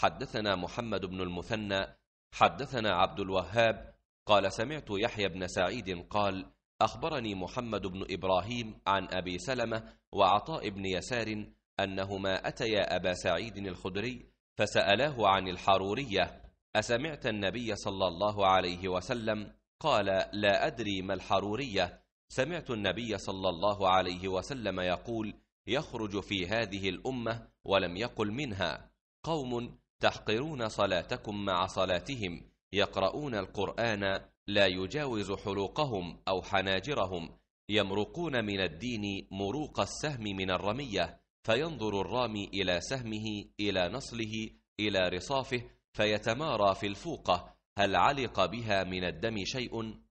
حدثنا محمد بن المثنى حدثنا عبد الوهاب قال سمعت يحيى بن سعيد قال أخبرني محمد بن إبراهيم عن أبي سلمة وعطاء بن يسار أنهما أتيا أبا سعيد الخدري فسألاه عن الحرورية أسمعت النبي صلى الله عليه وسلم قال لا أدري ما الحرورية سمعت النبي صلى الله عليه وسلم يقول يخرج في هذه الأمة ولم يقل منها قوم تحقرون صلاتكم مع صلاتهم يقرؤون القرآن لا يجاوز حلوقهم أو حناجرهم يمرقون من الدين مروق السهم من الرمية فينظر الرامي إلى سهمه إلى نصله إلى رصافه فيتمارى في الفوقة هل علق بها من الدم شيء